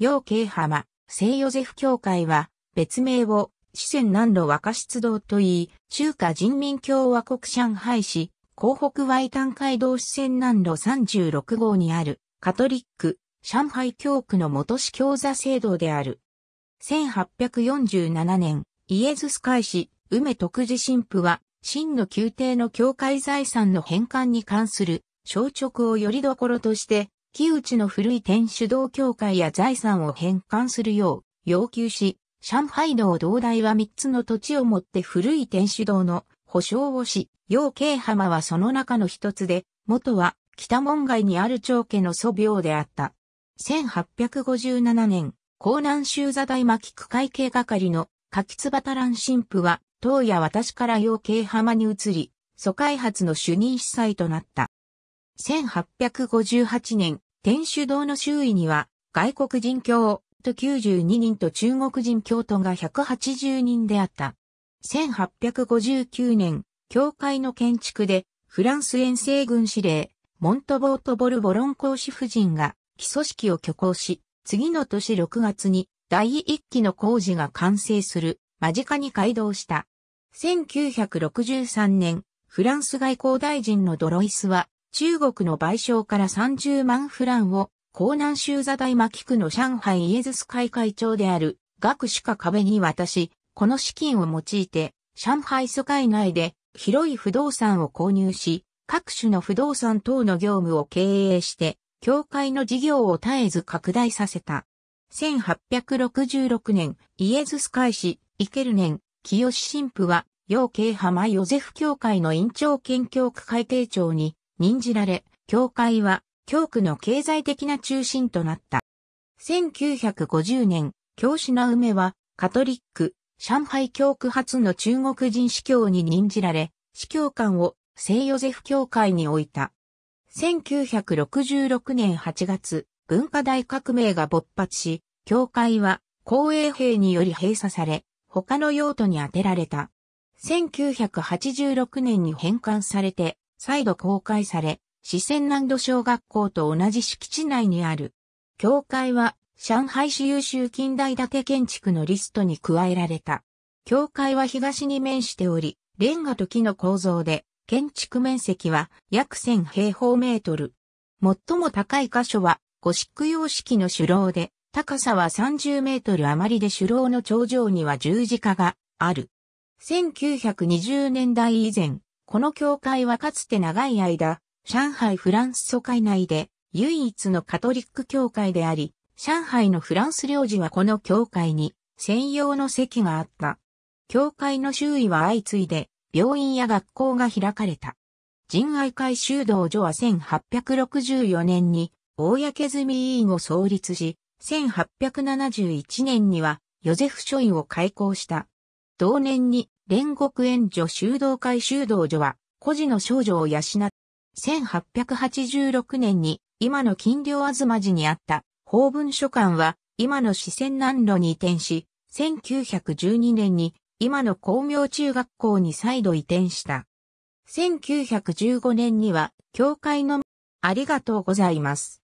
陽慶浜、聖ヨゼフ教会は、別名を、四川南路若出堂といい、中華人民共和国上海市、広北外丹街道四川南路36号にある、カトリック、上海教区の元市教座制度である。1847年、イエズス会士、梅徳寺神父は、真の宮廷の教会財産の返還に関する、消直をよりどころとして、木内の古い天主道教会や財産を返還するよう要求し、上海道道大は3つの土地を持って古い天主道の保証をし、陽慶浜はその中の一つで、元は北門外にある長家の祖廟であった。1857年、江南州座大巻区会計係の柿椿蘭神父は、当夜私から陽鶏浜に移り、祖開発の主任司祭となった。1858年、天主堂の周囲には、外国人教徒92人と中国人教徒が180人であった。1859年、教会の建築で、フランス遠征軍司令、モントボート・ボルボロン公使夫人が、基礎式を挙行し、次の年6月に、第1期の工事が完成する、間近に改造した。1963年、フランス外交大臣のドロイスは、中国の賠償から30万フランを、江南州座大牧区の上海イエズス会会長である、学士か壁に渡し、この資金を用いて、上海疎開内で広い不動産を購入し、各種の不動産等の業務を経営して、教会の事業を絶えず拡大させた。1866年、イエズス会士、イケルネン、清神父は、陽慶浜ヨゼフ教会の院長兼教区会計長に任じられ、教会は、教区の経済的な中心となった。1950年、教師の梅は、カトリック、上海教区初の中国人司教に任じられ、司教官を聖ヨゼフ教会に置いた。1966年8月、文化大革命が勃発し、教会は公営兵により閉鎖され、他の用途に充てられた。1986年に返還されて、再度公開され、四川南土小学校と同じ敷地内にある。教会は上海市優秀近代建て建築のリストに加えられた。教会は東に面しており、レンガと木の構造で、建築面積は約1000平方メートル。最も高い箇所はゴシック様式の主楼で、高さは30メートル余りで主楼の頂上には十字架がある。1920年代以前、この教会はかつて長い間、上海フランス疎開内で唯一のカトリック教会であり、上海のフランス領事はこの教会に専用の席があった。教会の周囲は相次いで病院や学校が開かれた。人愛会修道所は1864年に公み委員を創立し、1871年にはヨゼフ書院を開校した。同年に煉獄援助修道会修道所は、孤児の少女を養っ、1886年に今の金陵あずま寺にあった法文書館は今の四川南路に移転し、1912年に今の光明中学校に再度移転した。1915年には教会のありがとうございます。